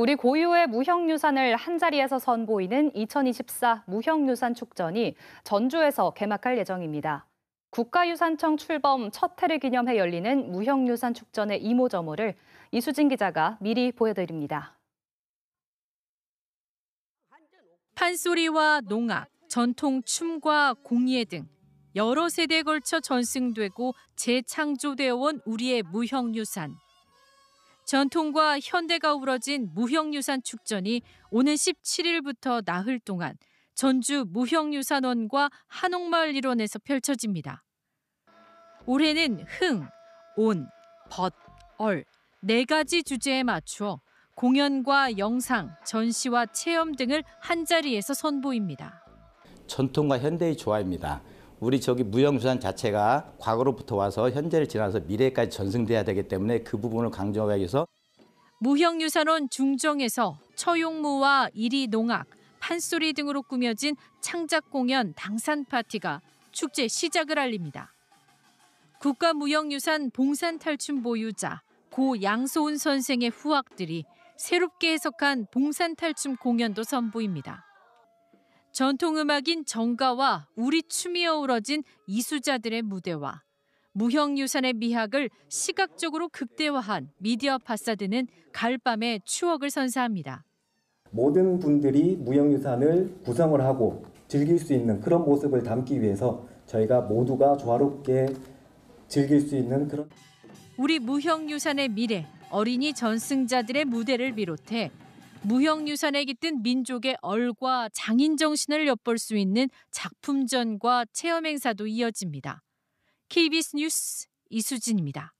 우리 고유의 무형유산을 한자리에서 선보이는 2024 무형유산 축전이 전주에서 개막할 예정입니다. 국가유산청 출범 첫 해를 기념해 열리는 무형유산 축전의 이모저모를 이수진 기자가 미리 보여드립니다. 판소리와 농악, 전통 춤과 공예 등 여러 세대에 걸쳐 전승되고 재창조되어 온 우리의 무형유산. 전통과 현대가 우러진 무형유산 축전이 오는 17일부터 나흘 동안 전주 무형유산원과 한옥마을 일원에서 펼쳐집니다. 올해는 흥, 온, 벗, 얼 네 가지 주제에 맞추어 공연과 영상, 전시와 체험 등을 한 자리에서 선보입니다. 전통과 현대의 조화입니다. 우리 저기 무형수산 자체가 과거로부터 와서 현재를 지나서 미래까지 전승돼야 되기 때문에 그 부분을 강조하기 위해서 무형유산원 중정에서 처용무와 이리 농악, 판소리 등으로 꾸며진 창작 공연 당산 파티가 축제 시작을 알립니다. 국가무형유산 봉산탈춤 보유자 고 양소은 선생의 후학들이 새롭게 해석한 봉산탈춤 공연도 선보입니다. 전통음악인 정가와 우리 춤이 어우러진 이수자들의 무대와 무형유산의 미학을 시각적으로 극대화한 미디어 파사드는 갈밤의 추억을 선사합니다. 모든 분들이 무형유산을 구성을 하고 즐길 수 있는 그런 모습을 담기 위해서 저희가 모두가 조화롭게 즐길 수 있는 그런 우리 무형유산의 미래, 어린이 전승자들의 무대를 비롯해 무형유산에 깃든 민족의 얼과 장인 정신을 엿볼 수 있는 작품전과 체험행사도 이어집니다. KBS 뉴스 이수진입니다.